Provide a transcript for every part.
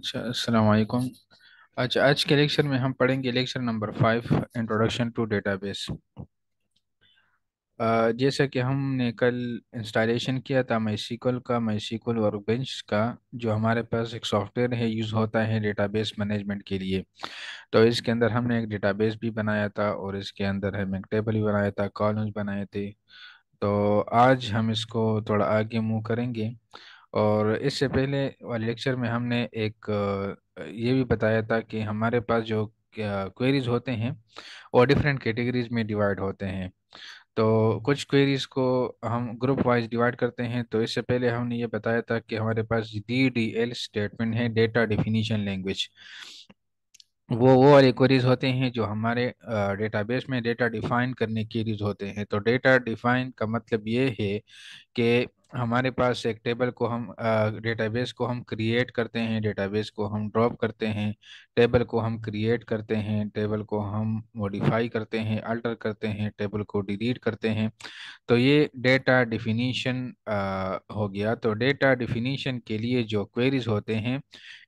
अच्छा अस्सलाम अच्छा आज के लेक्चर में हम पढ़ेंगे lecture number five introduction to database जैसा कि हमने कल इंस्टॉलेशन किया था माई का माई वर्क बेंच का जो हमारे पास एक सॉफ्टवेयर है यूज़ होता है डेटाबेस मैनेजमेंट के लिए तो इसके अंदर हमने एक डेटाबेस भी बनाया था और इसके अंदर हम एक टेबल भी बनाया था कॉलम्स बनाए थे तो आज हम इसको थोड़ा आगे मूव करेंगे और इससे पहले वाले लेक्चर में हमने एक ये भी बताया था कि हमारे पास जो क्वेरीज होते हैं वो डिफरेंट कैटेगरीज में डिवाइड होते हैं तो कुछ क्वेरीज को हम ग्रुप वाइज डिवाइड करते हैं तो इससे पहले हमने ये बताया था कि हमारे पास डी डी एल स्टेटमेंट है डेटा डिफिनीशन लैंग्वेज वो वो वाले क्वेरीज होते हैं जो हमारे डेटाबेस में डेटा डिफाइन करने के लिए होते हैं तो डेटा डिफाइन का मतलब ये है कि हमारे पास एक टेबल को हम डेटाबेस को हम क्रिएट करते हैं डेटाबेस को हम ड्रॉप करते हैं टेबल को हम क्रिएट करते हैं टेबल को हम मॉडिफाई करते हैं अल्टर करते हैं टेबल को डिलीट करते हैं तो ये डेटा डिफिनीशन हो गया तो डेटा डिफिनीशन के लिए जो क्वेरीज होते हैं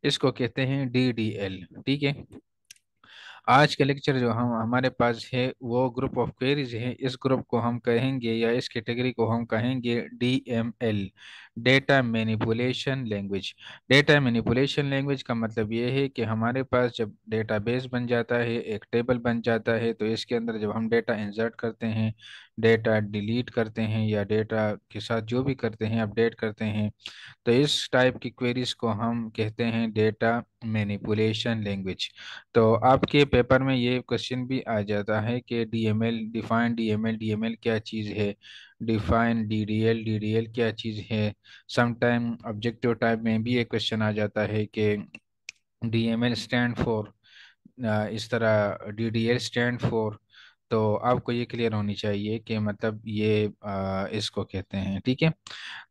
इसको कहते हैं डी डी एल ठीक है आज का लेक्चर जो हम हमारे पास है वो ग्रुप ऑफ क्वेरीज है इस ग्रुप को हम कहेंगे या इस कैटेगरी को हम कहेंगे D M L data manipulation language data manipulation language का मतलब ये है कि हमारे पास जब डेटाबेस बन जाता है एक टेबल बन जाता है तो इसके अंदर जब हम डेटा इंसर्ट करते हैं डेटा डिलीट करते हैं या डेटा के साथ जो भी करते हैं अपडेट करते हैं तो इस टाइप की क्वेरीज को हम कहते हैं डेटा मैनिपुलेशन लैंग्वेज तो आपके पेपर में ये क्वेश्चन भी आ जाता है कि D M L define D M L D M L क्या चीज़ है define D D L D D L क्या चीज़ है समटाइम ऑब्जेक्टिव टाइप में भी एक क्वेश्चन आ जाता है कि D M L stand for इस तरह D D L stand for तो आपको ये क्लियर होनी चाहिए कि मतलब ये आ, इसको कहते हैं ठीक है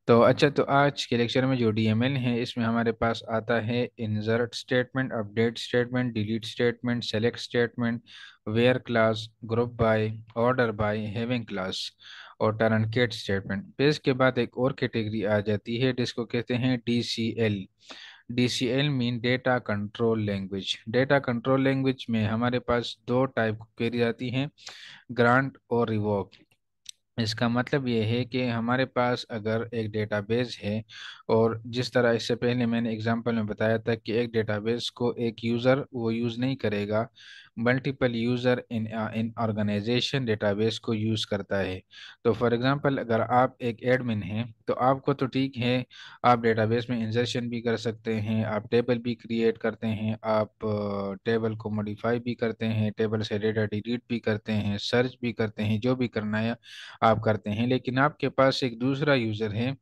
तो अच्छा तो आज के लेक्चर में जो डी एम एल है इसमें हमारे पास आता है insert statement update statement delete statement select statement where clause group by order by having clause और केट स्टेटमेंट बेस के बाद एक और कैटेगरी आ जाती है जिसको कहते हैं D C L D C L mean data control language data control language में हमारे पास दो टाइप क्वेरी आती हैं ग्रांट और रिवॉक इसका मतलब ये है कि हमारे पास अगर एक डेटाबेस है और जिस तरह इससे पहले मैंने एग्जांपल में बताया था कि एक डेटाबेस को एक यूज़र वो यूज़ नहीं करेगा multiple user in in organization database को यूज़ करता है तो फॉर एग्जांपल अगर आप एक एडमिन हैं तो आपको तो ठीक है आप डेटाबेस में इंजर्शन भी कर सकते हैं आप टेबल भी क्रिएट करते हैं आप टेबल uh, को मॉडिफाई भी करते हैं टेबल से डेटा डिलीट भी करते हैं सर्च भी करते हैं जो भी करना है आप करते हैं लेकिन आपके पास एक दूसरा यूज़र है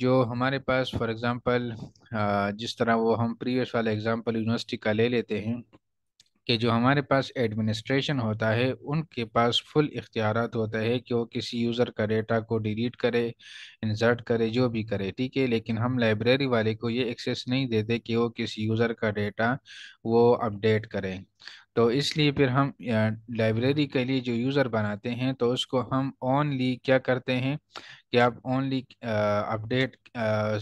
जो हमारे पास फॉर एग्ज़ाम्पल uh, जिस तरह वो हम प्रीवियस वाला एग्ज़ाम्पल यूनिवर्सिटी का ले लेते हैं कि जो हमारे पास एडमिनिस्ट्रेशन होता है उनके पास फुल इख्तियार होता है कि वो किसी यूज़र का डेटा को डिलीट करे इंसर्ट करे जो भी करे ठीक है लेकिन हम लाइब्रेरी वाले को ये एक्सेस नहीं देते कि वो किसी यूज़र का डेटा वो अपडेट करें तो इसलिए फिर हम लाइब्रेरी के लिए जो यूज़र बनाते हैं तो उसको हम ओनली क्या करते हैं कि आप ओनली अपडेट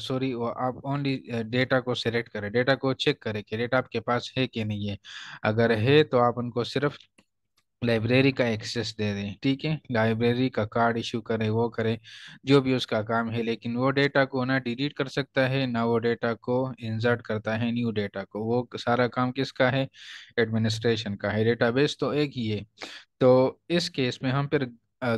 सॉरी वो आप ओनली डेटा को सिलेक्ट करें डेटा को चेक करें कि डेटा आपके पास है कि नहीं है अगर है तो आप उनको सिर्फ लाइब्रेरी का एक्सेस दे दें ठीक है लाइब्रेरी का कार्ड इशू करें वो करें जो भी उसका काम है लेकिन वो डेटा को ना डिलीट कर सकता है ना वो डेटा को इंसर्ट करता है न्यू डेटा को वो सारा काम किसका है एडमिनिस्ट्रेशन का है डेटाबेस तो एक ही है तो इस केस में हम फिर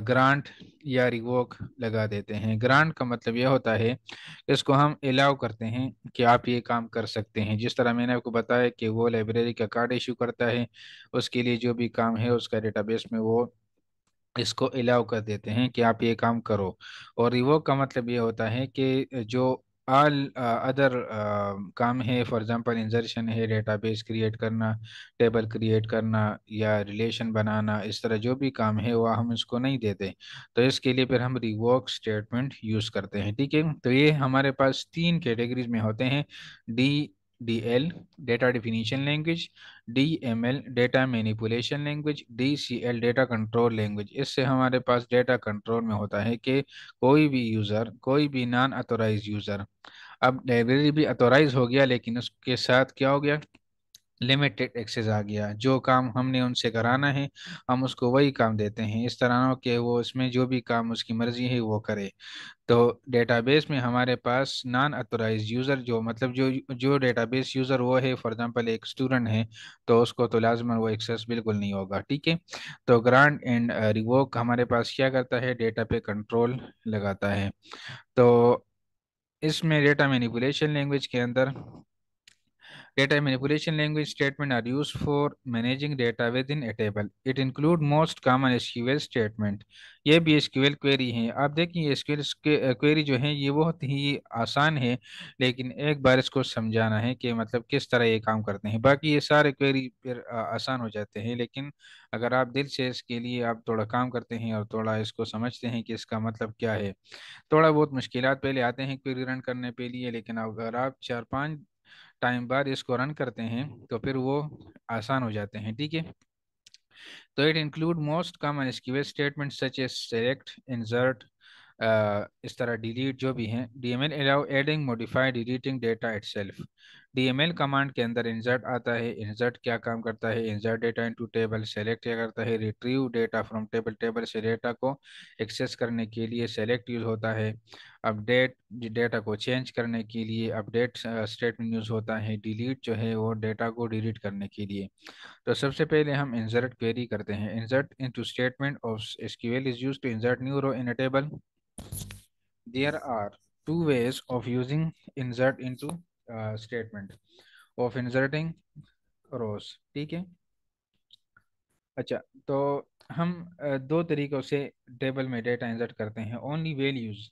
ग्रांट या रिवोक लगा देते हैं ग्रांट का मतलब यह होता है कि इसको हम अलाउ करते हैं कि आप ये काम कर सकते हैं जिस तरह मैंने आपको बताया कि वो लाइब्रेरी का कार्ड इशू करता है उसके लिए जो भी काम है उसका डेटाबेस में वो इसको अलाउ कर देते हैं कि आप ये काम करो और रिवोक का मतलब ये होता है कि जो all uh, uh, काम है फॉर एग्जांपल इंजर्शन है डेटा बेस क्रिएट करना टेबल क्रिएट करना या रिलेशन बनाना इस तरह जो भी काम है वह हम इसको नहीं देते तो इसके लिए फिर हम रिवर्क स्टेटमेंट यूज़ करते हैं ठीक है तो ये हमारे पास तीन कैटेगरीज में होते हैं D D L data definition language D M L data manipulation language D C L data control language इससे हमारे पास डेटा कंट्रोल में होता है कि कोई भी यूज़र कोई भी नॉन अथोराइज यूज़र अब लाइब्रेरी भी अथोराइज हो गया लेकिन उसके साथ क्या हो गया लिमिटेड एक्सेस आ गया जो काम हमने उनसे कराना है हम उसको वही काम देते हैं इस तरह के वो इसमें जो भी काम उसकी मर्जी है वो करे तो डेटाबेस में हमारे पास नॉन अथोराइज यूज़र जो मतलब जो जो डेटाबेस यूज़र वो है फॉर एग्जांपल एक स्टूडेंट है तो उसको तो लाजमन वो एक्सेस बिल्कुल नहीं होगा ठीक है तो ग्रांट एंड रिवोक हमारे पास क्या करता है डेटा पे कंट्रोल लगाता है तो इसमें डेटा मैनिपुलेशन लैंग्वेज के अंदर Data manipulation language statement are used for managing data within a table. It include most common SQL statement. ये भी SQL query हैं आप देखिए SQL query जो है ये बहुत ही आसान है लेकिन एक बार इसको समझाना है कि मतलब किस तरह ये काम करते हैं बाकी ये सारे क्वेरी फिर आसान हो जाते हैं लेकिन अगर आप दिल से इसके लिए आप थोड़ा काम करते हैं और थोड़ा इसको समझते हैं कि इसका मतलब क्या है थोड़ा बहुत मुश्किल पहले आते हैं क्वेरी रन करने के लिए लेकिन अगर आप चार पाँच टाइम बाद इसको रन करते हैं हम्म। तो फिर वो आसान हो जाते हैं ठीक है तो it include most common SQL statement such as select insert इस तरह डिलीट जो भी हैं DML allow adding modify deleting data itself DML command के अंदर इंजर्ट आता है इंजर्ट क्या काम करता है insert data into table select क्या करता है retrieve data from table table से डेटा को एक्सेस करने के लिए सेलेक्ट यूज होता है अपडेट डेटा को चेंज करने के लिए अपडेट स्टेटमेंट यूज होता है डिलीट जो है वो डेटा को डिलीट करने के लिए तो सबसे पहले हम इंजर्ट क्वेरी करते हैं insert into statement of SQL is use to insert new row in a table there are two ways of using insert into statement of inserting rows ठीक है अच्छा तो हम uh, दो तरीक़ों से टेबल में डेटा इंजर्ट करते हैं ओनली वैल्यूज़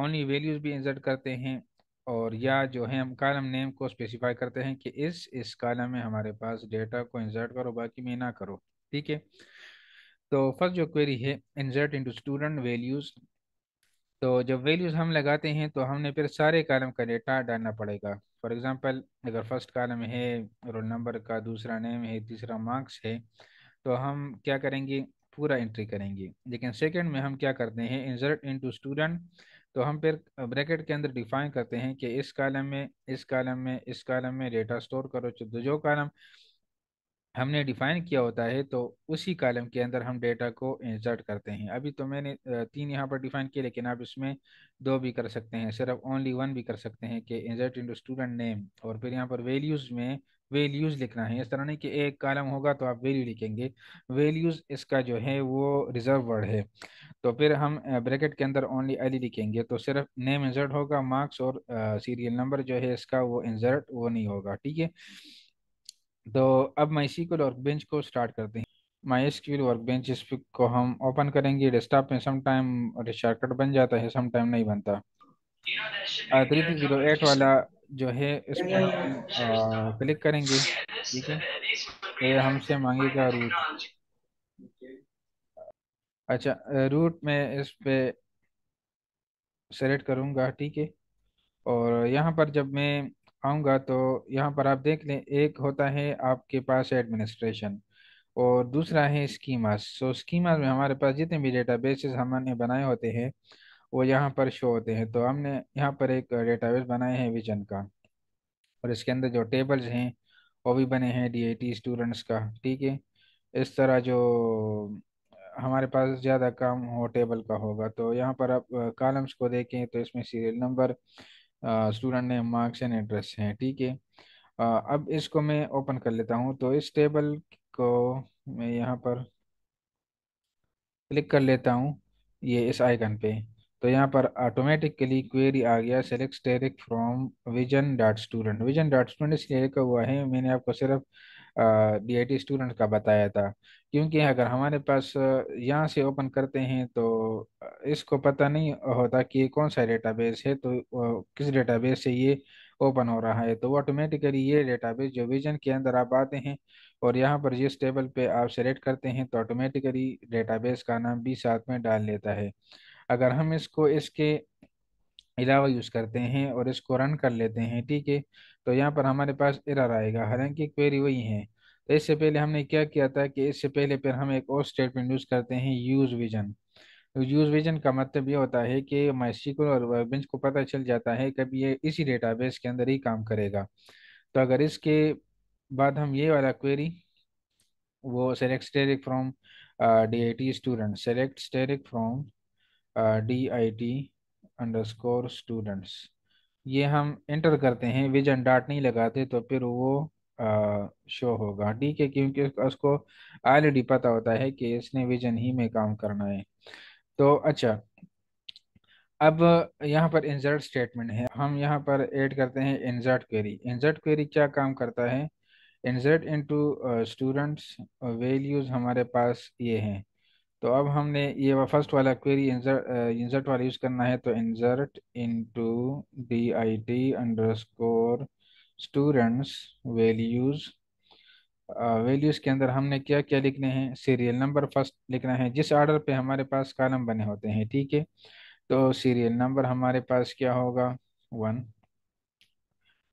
ओनली वैल्यूज़ भी इंजर्ट करते हैं और या जो है हम कॉलम नेम को स्पेसिफाई करते हैं कि इस इस कॉलम में हमारे पास डेटा को इंजर्ट करो बाकी में ना करो ठीक है तो फर्स्ट जो क्वेरी है इंजर्ट इनटू स्टूडेंट वैल्यूज़ तो जब वैल्यूज हम लगाते हैं तो हमने फिर सारे कॉलम का डेटा डालना पड़ेगा फॉर एग्जांपल अगर फर्स्ट कॉलम है रोल नंबर का दूसरा नेम है तीसरा मार्क्स है तो हम क्या करेंगे पूरा एंट्री करेंगे लेकिन सेकेंड में हम क्या करते हैं इंसर्ट इनटू स्टूडेंट तो हम फिर ब्रैकेट के अंदर डिफाइन करते हैं कि इस कॉलम में इस कॉलम में इस कॉलम में डेटा स्टोर करो तो जो कॉलम हमने डिफाइन किया होता है तो उसी कॉलम के अंदर हम डेटा को इंसर्ट करते हैं अभी तो मैंने तीन यहाँ पर डिफाइन किए लेकिन आप इसमें दो भी कर सकते हैं सिर्फ ओनली वन भी कर सकते हैं कि इंसर्ट टू स्टूडेंट नेम और फिर यहाँ पर वैल्यूज़ में वैल्यूज़ लिखना है इस तरह नहीं कि एक कॉलम होगा तो आप वैल्यू लिखेंगे वैल्यूज़ इसका जो है वो रिजर्व वर्ड है तो फिर हम ब्रैकेट के अंदर ओनली अली लिखेंगे तो सिर्फ नेम इंसर्ट होगा मार्क्स और सीरियल नंबर जो है इसका वो इंसर्ट वो नहीं होगा ठीक है तो अब MySQL बेंच को स्टार्ट करते हैं MySQL वर्कबेंच इस को हम ओपन करेंगे डेस्कटॉप में सम टाइम शॉर्टकट बन जाता है सम टाइम नहीं बनता थ्री थ्री जीरो एट वाला जो है इसमें क्लिक करेंगे ठीक है ये हमसे मांगेगा रूट अच्छा रूट में इस पर सेलेक्ट करूँगा ठीक है और यहाँ पर जब मैं आऊँगा तो यहाँ पर आप देख लें एक होता है आपके पास एडमिनिस्ट्रेशन और दूसरा है स्कीमास सो स्कीमास में हमारे पास जितने भी डेटा बेस हमने बनाए होते हैं वो यहाँ पर शो होते हैं तो हमने यहाँ पर एक डेटाबेस बनाए हैं विजन का और इसके अंदर जो टेबल्स हैं वो भी बने हैं डीएटी स्टूडेंट्स का ठीक है इस तरह जो हमारे पास ज़्यादा काम हो टेबल का होगा तो यहाँ पर आप कॉलम्स को देखें तो इसमें serial number student name marks and address हैं ठीक है अब इसको मैं ओपन कर लेता हूँ तो इस टेबल को मैं यहाँ पर क्लिक कर लेता हूँ ये इस आइकन पे तो यहाँ पर ऑटोमेटिकली क्वेरी आ गया select asterisk from vision dot student vision dot student इसलिए लिखा हुआ है मैंने आपको सिर्फ टी स्टूडेंट का बताया था क्योंकि अगर हमारे पास यहाँ से ओपन करते हैं तो इसको पता नहीं होता कि ये कौन सा डेटाबेस है तो किस डेटाबेस से ये ओपन हो रहा है तो ऑटोमेटिकली ये डेटाबेस जो विजन के अंदर आप आते हैं और यहाँ पर जिस टेबल पे आप सेलेक्ट करते हैं तो ऑटोमेटिकली डेटाबेस का नाम भी साथ में डाल लेता है अगर हम इसको इसके अलावा यूज़ करते हैं और इसको रन कर लेते हैं ठीक है तो यहाँ पर हमारे पास एरर आएगा हालांकि क्वेरी वही है तो इससे पहले हमने क्या किया था कि इससे पहले फिर हम एक और स्टेटमेंट यूज़ करते हैं यूज़ विजन तो यूज़ विजन का मतलब ये होता है कि माइसिकल और वर्कबेंच को पता चल जाता है कभी ये इसी डेटाबेस के अंदर ही काम करेगा तो अगर इसके बाद हम ये वाला क्वेरी वो select asterisk from D I T student select asterisk from D I T underscore students ये हम इंटर करते हैं विजन डाट नहीं लगाते तो फिर वो आ, शो होगा ठीक है क्योंकि उसको ऑलरेडी पता होता है कि इसने विजन ही में काम करना है तो अच्छा अब यहाँ पर इंजर्ट स्टेटमेंट है हम यहाँ पर ऐड करते हैं इंजर्ट क्वेरी इंजर्ट क्वेरी क्या काम करता है इंजर्ट इनटू स्टूडेंट्स वैल्यूज़ हमारे पास ये हैं तो अब हमने ये फर्स्ट वाला क्वेरी इंजर्ट इंजर्ट वाला यूज करना है तो in into D underscore students values values के अंदर हमने क्या क्या लिखने हैं सीरियल नंबर फर्स्ट लिखना है जिस आर्डर पे हमारे पास कॉलम बने होते हैं ठीक है तो सीरियल नंबर हमारे पास क्या होगा वन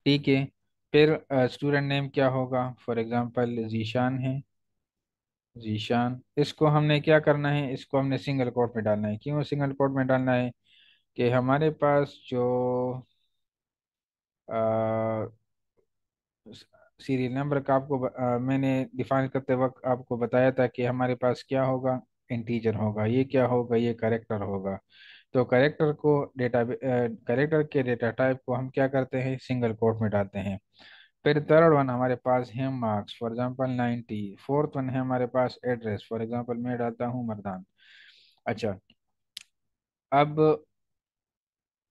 ठीक है फिर स्टूडेंट नेम क्या होगा फॉर एग्जाम्पल जीशान है जीशान इसको हमने क्या करना है इसको हमने सिंगल कोट में डालना है क्यों सिंगल कोट में डालना है कि हमारे पास जो सीरियल नंबर का आपको आ, मैंने डिफाइन करते वक्त आपको बताया था कि हमारे पास क्या होगा इंटीजर होगा ये क्या होगा ये करेक्टर होगा तो करेक्टर को डेटा करेक्टर के डेटा टाइप को हम क्या करते हैं सिंगल कोट में डालते हैं फिर थर्ड वन हमारे पास हेम marks for example 90 fourth one है हमारे पास एड्रेस फॉर एग्जांपल मैं डालता हूँ मरदान अच्छा अब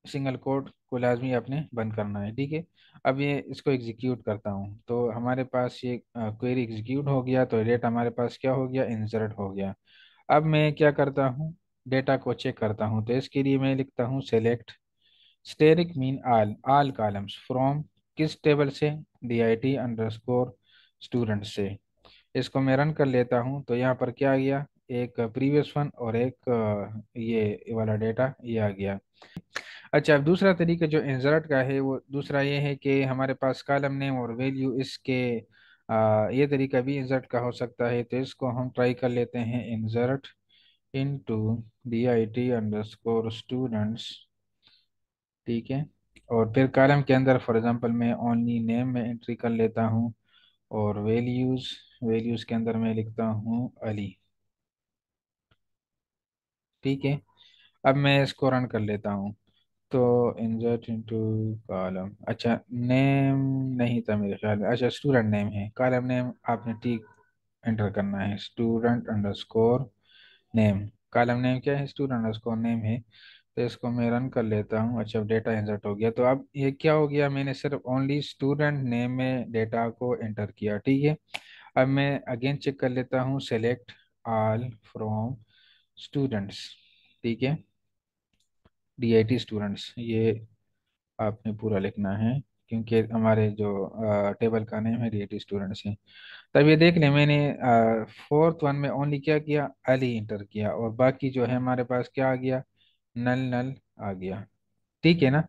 सिंगल कोड को लाजमी आपने बंद करना है ठीक है अब ये इसको एग्जीक्यूट करता हूँ तो हमारे पास ये क्वेरी एग्जीक्यूट हो गया तो डेट हमारे पास क्या हो गया इंसर्ट हो गया अब मैं क्या करता हूँ डेटा को चेक करता हूँ तो इसके लिए मैं लिखता हूँ select asterisk mean all all columns from किस टेबल से D I T score student से इसको मैं रन कर लेता हूँ तो यहाँ पर क्या आ गया एक प्रीवियस वन और एक ये वाला डेटा ये आ गया अच्छा अब दूसरा तरीका जो इंजर्ट का है वो दूसरा ये है कि हमारे पास कॉलम नेम और वैल्यू इसके आ, ये तरीका भी इंजर्ट का हो सकता है तो इसको हम ट्राई कर लेते हैं insert into D I T underscore students ठीक है और फिर कॉलम के अंदर फॉर एग्जांपल मैं ओनली नेम में एंट्री कर लेता हूँ और वैल्यूज़ वैल्यूज़ के अंदर मैं लिखता हूँ अली ठीक है अब मैं इसको रन कर लेता हूँ तो इंजर्ट इनटू कॉलम अच्छा नेम नहीं था मेरे ख्याल में अच्छा स्टूडेंट नेम है कॉलम नेम आपने ठीक एंटर करना है student underscore name column name क्या है स्टूडेंट अंडरस्कोर नेम है तो इसको मैं रन कर लेता हूँ अच्छा डेटा इंसर्ट हो गया तो अब ये क्या हो गया मैंने सिर्फ ओनली स्टूडेंट नेम में डेटा को एंटर किया ठीक है अब मैं अगेन चेक कर लेता हूँ सेलेक्ट आल फ्रॉम स्टूडेंट्स ठीक है डीआईटी स्टूडेंट्स ये आपने पूरा लिखना है क्योंकि हमारे जो आ, टेबल का नेम है डीआईटी स्टूडेंट्स हैं तब ये देख लें मैंने फोर्थ वन में ओनली क्या किया अली इंटर किया और बाकी जो है हमारे पास क्या आ गया नल नल आ गया ठीक है हम्म। ना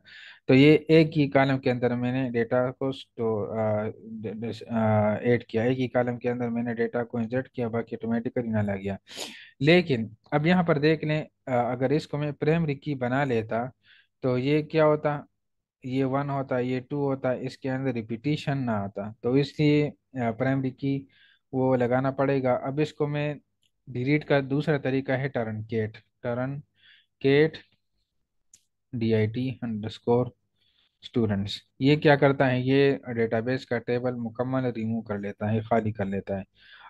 तो ये एक ही कॉलम के अंदर मैंने डेटा को ऐड किया एक ही कॉलम के अंदर मैंने डेटा को इंसर्ट किया बाकी ऑटोमेटिकली नल आ गया लेकिन अब यहाँ पर देख लें अगर इसको मैं प्राइमरी की बना लेता तो ये क्या होता ये वन होता ये टू होता इसके अंदर रिपीटिशन ना आता तो इसलिए प्राइमरी की वो लगाना पड़ेगा अब इसको मैं डिलीट का दूसरा तरीका है truncate turn I T underscore students ये क्या करता है ये डेटाबेस का टेबल मुकम्मल रिमूव कर लेता है खाली कर लेता है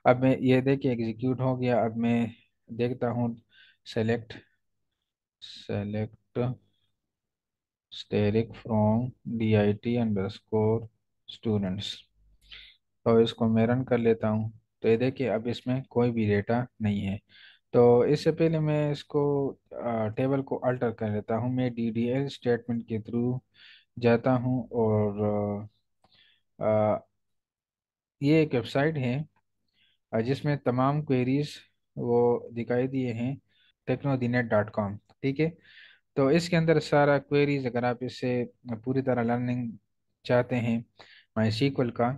अब मैं ये देखिए एग्जीक्यूट हो गया अब मैं देखता हूँ select select asterisk from D I T underscore students तो इसको मैं रन कर लेता हूँ तो ये देखिए अब इसमें कोई भी डेटा नहीं है तो इससे पहले मैं इसको टेबल को अल्टर कर लेता हूँ मैं डी डी एल स्टेटमेंट के थ्रू जाता हूँ और आ, ये एक वेबसाइट है जिसमें तमाम क्वेरीज वो दिखाई दिए हैं टेक्नोदिनेट डॉट कॉम ठीक है तो इसके अंदर सारा क्वेरीज अगर आप इससे पूरी तरह लर्निंग चाहते हैं माई सीक्वल का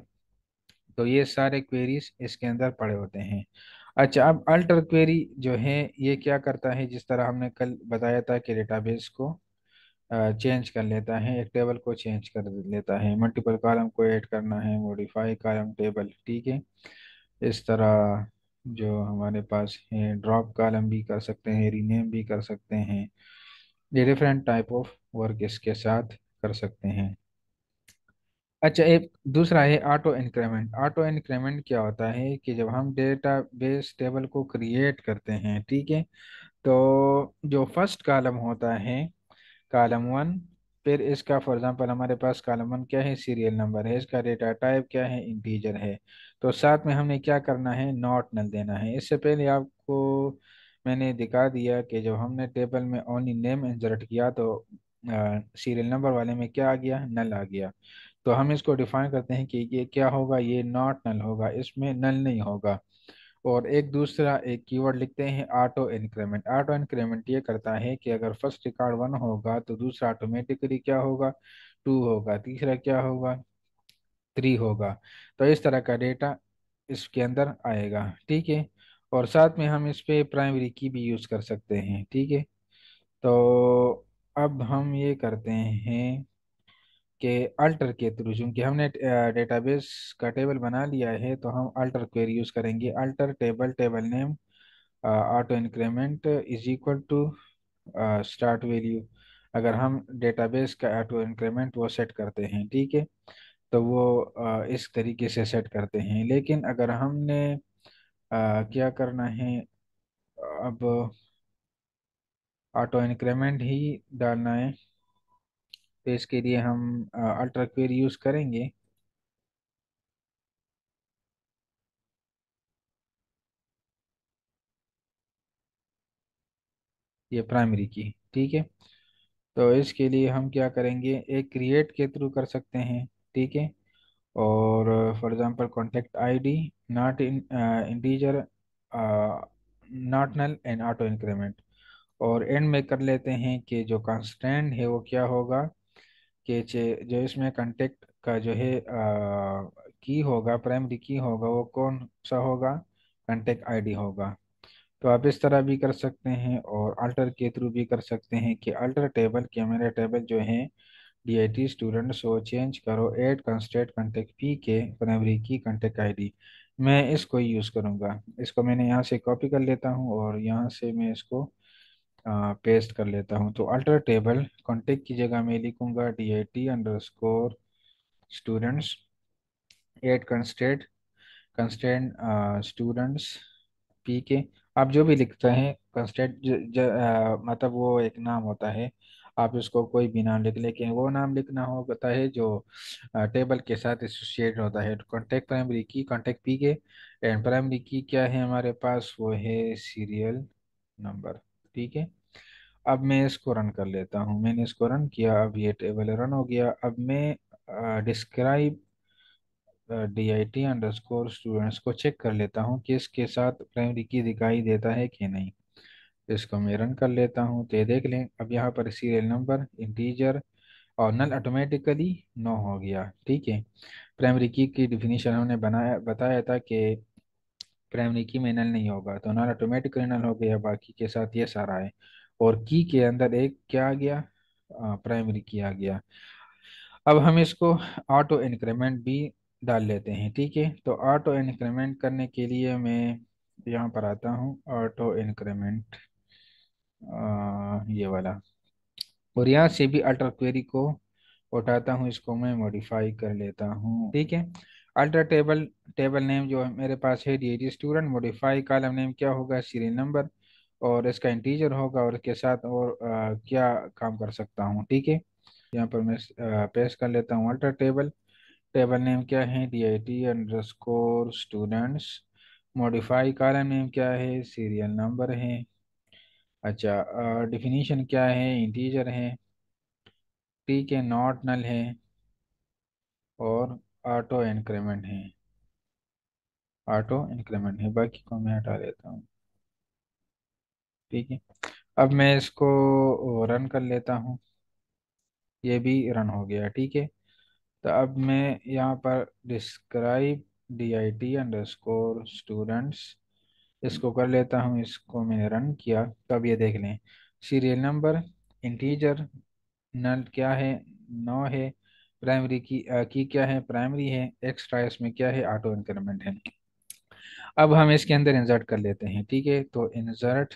तो ये सारे क्वेरीज इसके अंदर पड़े होते हैं अच्छा अब अल्टर क्वेरी जो है ये क्या करता है जिस तरह हमने कल बताया था कि डेटाबेस को चेंज कर लेता है एक टेबल को चेंज कर लेता है मल्टीपल कॉलम को ऐड करना है मॉडिफाई कॉलम टेबल ठीक है इस तरह जो हमारे पास है ड्रॉप कॉलम भी कर सकते हैं रीनेम भी कर सकते हैं ये डिफरेंट टाइप ऑफ वर्क इसके साथ कर सकते हैं अच्छा एक दूसरा है ऑटो इंक्रीमेंट ऑटो इंक्रीमेंट क्या होता है कि जब हम डेटा बेस टेबल को क्रिएट करते हैं ठीक है तो जो फर्स्ट कॉलम होता है कॉलम वन फिर इसका फॉर एग्जांपल हमारे पास कॉलम वन क्या है सीरियल नंबर है इसका डेटा टाइप क्या है इंटीजर है तो साथ में हमने क्या करना है नॉट नल देना है इससे पहले आपको मैंने दिखा दिया कि जब हमने टेबल में ओनली नेम इंसर्ट किया तो सीरियल नंबर वाले में क्या आ गया नल आ गया तो हम इसको डिफाइन करते हैं कि ये क्या होगा ये नॉट नल होगा इसमें नल नहीं होगा और एक दूसरा एक कीवर्ड लिखते हैं ऑटो इंक्रीमेंट ऑटो इंक्रीमेंट ये करता है कि अगर फर्स्ट रिकॉर्ड वन होगा तो दूसरा ऑटोमेटिकली क्या होगा टू होगा तीसरा क्या होगा थ्री होगा तो इस तरह का डेटा इसके अंदर आएगा ठीक है और साथ में हम इस पर प्राइमरी की भी यूज़ कर सकते हैं ठीक है तो अब हम ये करते हैं के अल्टर के थ्रू चूँकि हमने डेटाबेस का टेबल बना लिया है तो हम अल्टर क्वेरी यूज़ करेंगे alter table table name auto increment is equal to start value अगर हम डेटाबेस का ऑटो इंक्रीमेंट वो सेट करते हैं ठीक है तो वो इस तरीके से सेट करते हैं लेकिन अगर हमने क्या करना है अब ऑटो इंक्रीमेंट ही डालना है तो इसके लिए हम अल्ट्रा क्वेर यूज़ करेंगे ये प्राइमरी की ठीक है तो इसके लिए हम क्या करेंगे एक क्रिएट के थ्रू कर सकते हैं ठीक है और for example contact ID not in integer not null and auto increment और एंड में कर लेते हैं कि जो कांस्टेंट है वो क्या होगा के जो इसमें कंटेक्ट का जो है की होगा प्राइमरी की होगा वो कौन सा होगा कंटेक्ट आईडी होगा तो आप इस तरह भी कर सकते हैं और अल्टर के थ्रू भी कर सकते हैं कि अल्टर टेबल कैमरा टेबल जो है डी स्टूडेंट सो चेंज करो add constant contact P K primary key contact ID मैं इसको यूज़ करूँगा इसको मैंने यहाँ से कॉपी कर लेता हूँ और यहाँ से मैं इसको पेस्ट कर लेता हूँ तो अल्टर टेबल कॉन्टेक्ट की जगह मैं लिखूंगा D I T underscore students add constant constant students P K आप जो भी लिखते हैं कंस्टेंट मतलब वो एक नाम होता है आप इसको कोई भी नाम लिख लेकिन वो नाम लिखना होता है जो टेबल के साथ एसोसिएट होता है contact primary key contact P K and primary key क्या है हमारे पास वो है सीरियल नंबर ठीक है अब मैं इसको रन कर लेता हूँ मैंने इसको रन किया अब ये टेबल रन हो गया अब मैं describe D I T underscore students को चेक कर लेता हूँ कि इसके साथ प्राइमरी की दिखाई देता है कि नहीं इसको मैं रन कर लेता हूँ तो ये देख लें अब यहाँ पर सीरियल नंबर इंटीजर और नल ऑटोमेटिकली नो हो गया ठीक है प्राइमरी की की डिफिनीशन हमने बनाया बताया था कि प्राइमरी की में नहीं होगा तो हमारा ऑटोमेटिक नल हो गया बाकी के साथ ये सारा है और की के अंदर एक क्या आ गया प्राइमरी की आ गया अब हम इसको ऑटो इंक्रीमेंट भी डाल लेते हैं ठीक है तो ऑटो इंक्रीमेंट करने के लिए मैं यहाँ पर आता हूँ ऑटो इंक्रीमेंट ये वाला और यहाँ से भी अल्टर क्वेरी को उठाता हूँ इसको मैं मॉडिफाई कर लेता हूँ ठीक है अल्ट्रा टेबल टेबल नेम जो मेरे पास है D H student modify column name क्या होगा सीरियल नंबर और इसका इंटीजर होगा और इसके साथ और आ, क्या काम कर सकता हूँ ठीक है यहाँ पर मैं पेश कर लेता हूँ अल्ट्रा टेबल टेबल नेम क्या है D I T underscore students modify column name क्या है सीरियल नंबर है अच्छा डिफिनीशन क्या है इंटीजर है ठीक है नॉट नल है और ऑटो इंक्रीमेंट है ऑटो इंक्रीमेंट है बाकी को मैं हटा देता हूँ ठीक है अब मैं इसको रन कर लेता हूँ ये भी रन हो गया ठीक है तो अब मैं यहाँ पर describe D I T underscore students इसको कर लेता हूँ इसको मैंने रन किया तो अब ये देख लें सीरियल नंबर इंटीजर नल क्या है नौ है प्राइमरी की आ, की क्या है प्राइमरी है एक्स्ट्रा इसमें क्या है ऑटो इंक्रीमेंट है अब हम इसके अंदर इंजर्ट कर लेते हैं ठीक है तो insert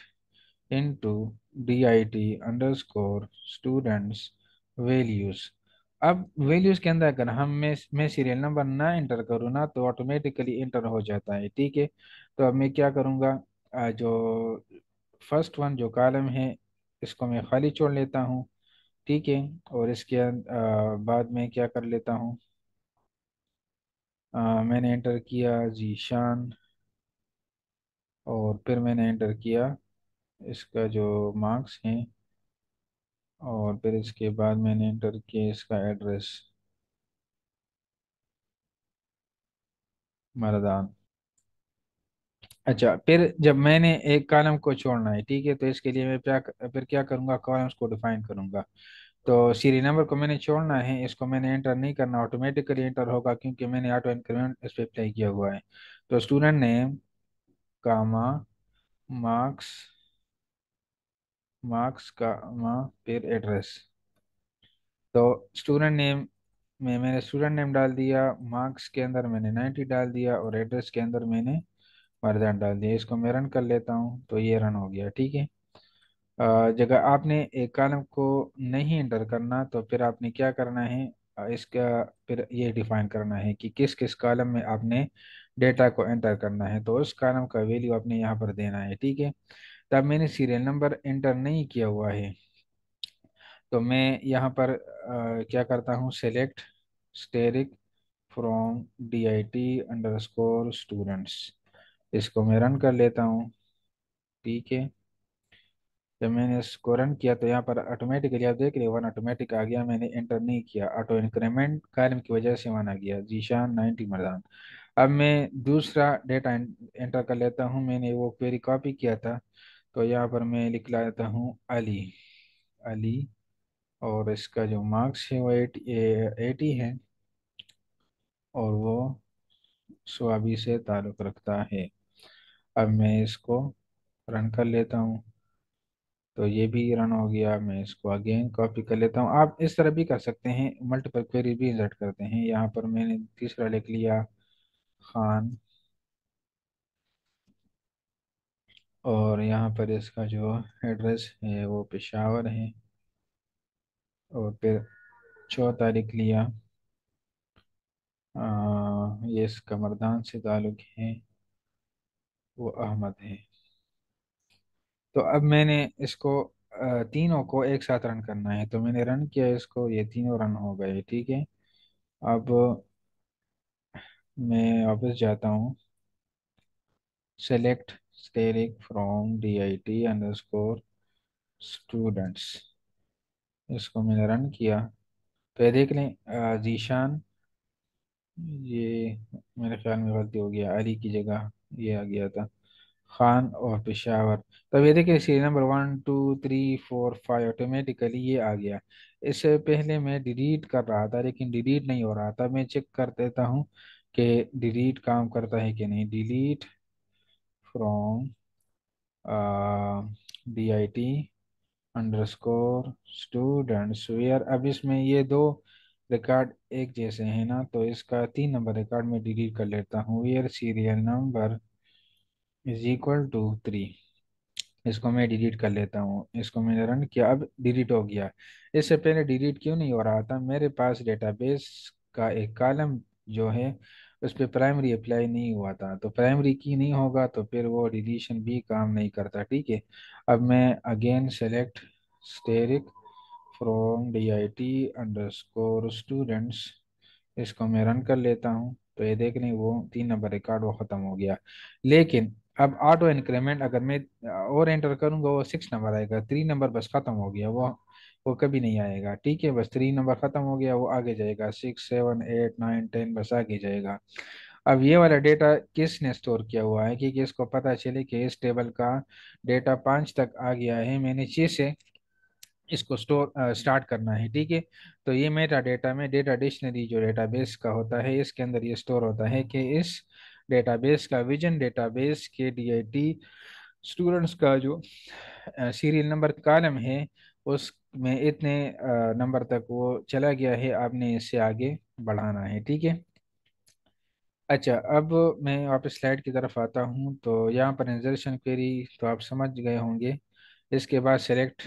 into D underscore students values अब वैल्यूज के अंदर अगर हम मैं सीरियल नंबर ना इंटर करूँ ना तो ऑटोमेटिकली इंटर हो जाता है ठीक है तो अब मैं क्या करूँगा जो फर्स्ट वन जो कॉलम है इसको मैं खाली छोड़ लेता हूँ ठीक है और इसके आ, अं, बाद में क्या कर लेता हूँ मैंने एंटर किया जीशान और फिर मैंने एंटर किया इसका जो मार्क्स हैं और फिर इसके बाद मैंने एंटर किया इसका एड्रेस मरदान अच्छा फिर जब मैंने एक कॉलम को छोड़ना है ठीक है तो इसके लिए मैं क्या फिर क्या करूँगा कॉलम्स को डिफाइन करूँगा तो सीरी नंबर को मैंने छोड़ना है इसको मैंने एंटर नहीं करना ऑटोमेटिकली एंटर होगा क्योंकि मैंने ऑटो इंक्रीमेंट इस पर अप्लाई किया हुआ है तो student name comma marks marks comma फिर एड्रेस तो स्टूडेंट नेम में मैंने स्टूडेंट नेम डाल दिया मार्क्स के अंदर मैंने नाइन्टी डाल दिया और एड्रेस के अंदर मैंने मर्दान डाल दिया इसको मैं रन कर लेता हूँ तो ये रन हो गया ठीक है जगह आपने एक कॉलम को नहीं एंटर करना तो फिर आपने क्या करना है इसका फिर ये डिफाइन करना है कि किस किस कॉलम में आपने डेटा को एंटर करना है तो उस कॉलम का वैल्यू आपने यहाँ पर देना है ठीक है तब मैंने सीरियल नंबर एंटर नहीं किया हुआ है तो मैं यहाँ पर आ, क्या करता हूँ select asterisk from D I T underscore students इसको मैं रन कर लेता हूँ ठीक है जब मैंने इसको रन किया तो यहाँ पर ऑटोमेटिकली आप देख रहे हो वन ऑटोमेटिक आ गया मैंने एंटर नहीं किया ऑटो इंक्रीमेंट कार्य की वजह से वन आ गया जीशान नाइनटी मरदान अब मैं दूसरा डेटा एंटर कर लेता हूँ मैंने वो क्वेरी कॉपी किया था तो यहाँ पर मैं लिख लाता हूँ अली अली और इसका जो मार्क्स है वो एटी एटी है और वो स्वाबी से ताल्लुक़ रखता है अब मैं इसको रन कर लेता हूँ तो ये भी रन हो गया मैं इसको अगेन कॉपी कर लेता हूँ आप इस तरह भी कर सकते हैं मल्टीपल क्वेरी भी इंसर्ट करते हैं यहाँ पर मैंने तीसरा लिख लिया खान और यहाँ पर इसका जो एड्रेस है वो पेशावर है और फिर चौथा लिख लिया आ, ये इसका मरदान से ताल्लुक़ है वो अहमद हैं तो अब मैंने इसको तीनों को एक साथ रन करना है तो मैंने रन किया इसको ये तीनों रन हो गए ठीक है अब मैं वापस जाता हूँ select asterisk D I T underscore students इसको मैंने रन किया तो ये देख लें जीशान ये मेरे ख्याल में गलती हो गया अली की जगह ये आ गया था खान और पेशावर तब ये देखिए serial number one two three four five automatically ये आ गया इससे पहले मैं डिलीट कर रहा था लेकिन डिलीट नहीं हो रहा था मैं चेक कर देता हूँ कि डिलीट काम करता है कि नहीं delete from D I T underscore students where अब इसमें ये दो रिकॉर्ड एक जैसे हैं ना तो इसका तीन नंबर रिकॉर्ड में डिलीट कर लेता हूँ where serial number is equal to three इसको मैं डिलीट कर लेता हूँ इसको मैंने रन किया अब डिलीट हो गया इससे पहले डिलीट क्यों नहीं हो रहा था मेरे पास डेटाबेस का एक कॉलम जो है उस पर प्राइमरी अप्लाई नहीं हुआ था तो प्राइमरी की नहीं होगा तो फिर वो डिलीशन भी काम नहीं करता ठीक है अब मैं again select asterisk from D I T underscore students इसको मैं रन कर लेता हूँ तो ये देख लें वो तीन नंबर रिकॉर्ड वो ख़त्म हो गया लेकिन अब ऑटो इंक्रीमेंट अगर मैं और एंटर करूंगा वो सिक्स नंबर आएगा थ्री नंबर बस ख़त्म हो गया वो वो कभी नहीं आएगा ठीक है बस थ्री नंबर ख़त्म हो गया वो आगे जाएगा six seven eight nine ten बस आगे जाएगा अब ये वाला डेटा किसने स्टोर किया हुआ है कि, इसको पता चले कि इस टेबल का डेटा पांच तक आ गया है मैंने छह से इसको स्टोर स्टार्ट करना है ठीक है तो ये मेरा डेटा में डेटा डिक्शनरी जो डेटाबेस का होता है इसके अंदर ये स्टोर होता है कि इस डेटाबेस का विजन डेटाबेस के डीआईटी स्टूडेंट्स का जो सीरियल नंबर कॉलम है उसमें इतने नंबर तक वो चला गया है आपने इससे आगे बढ़ाना है ठीक है अच्छा अब मैं वापस स्लाइड की तरफ आता हूँ तो यहाँ पर इंजर्शन क्वेरी तो आप समझ गए होंगे इसके बाद सेलेक्ट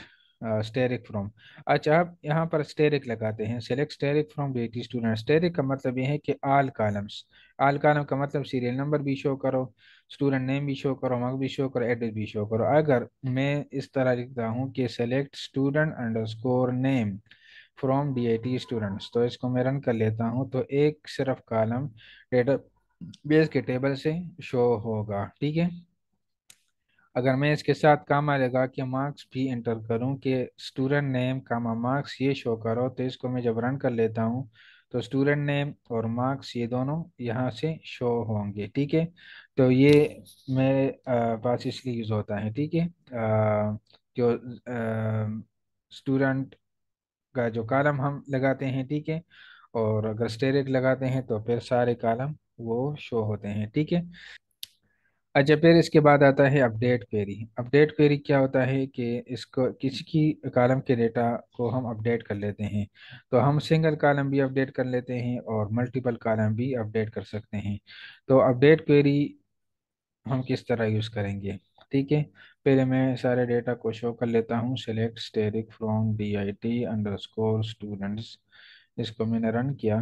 स्टेरिक फ्रॉम अच्छा आप यहाँ पर स्टेरिक लगाते हैं सेलेक्ट स्टेरिक फ्रॉम बेटी स्टूडेंट स्टेरिक का मतलब ये है कि आल कॉलम्स आल कॉलम का मतलब सीरियल नंबर भी शो करो स्टूडेंट नेम भी शो करो मग भी शो करो एड्रेस भी शो करो अगर मैं इस तरह लिखता हूँ कि select student underscore name from D I T students तो इसको मैं रन कर लेता हूँ तो एक सिर्फ कॉलम डेटा बेस के टेबल से शो होगा ठीक है अगर मैं इसके साथ कामा लगा कि मार्क्स भी एंटर करूं कि स्टूडेंट नेम कामा मार्क्स ये शो करो तो इसको मैं जब रन कर लेता हूं तो स्टूडेंट नेम और मार्क्स ये दोनों यहाँ से शो होंगे ठीक है तो ये मेरे पास इसलिए यूज़ होता है ठीक है जो स्टूडेंट का जो कॉलम हम लगाते हैं ठीक है और अगर स्टेरिक लगाते हैं तो फिर सारे कॉलम वो शो होते हैं ठीक है अच्छा फिर इसके बाद आता है अपडेट क्वेरी अपडेट क्वेरी क्या होता है कि इसको किसी की कॉलम के डेटा को हम अपडेट कर लेते हैं तो हम सिंगल कॉलम भी अपडेट कर लेते हैं और मल्टीपल कॉलम भी अपडेट कर सकते हैं तो अपडेट क्वेरी हम किस तरह यूज़ करेंगे ठीक है पहले मैं सारे डेटा को शो कर लेता हूँ select asterisk from D I T underscore students इसको मैंने रन किया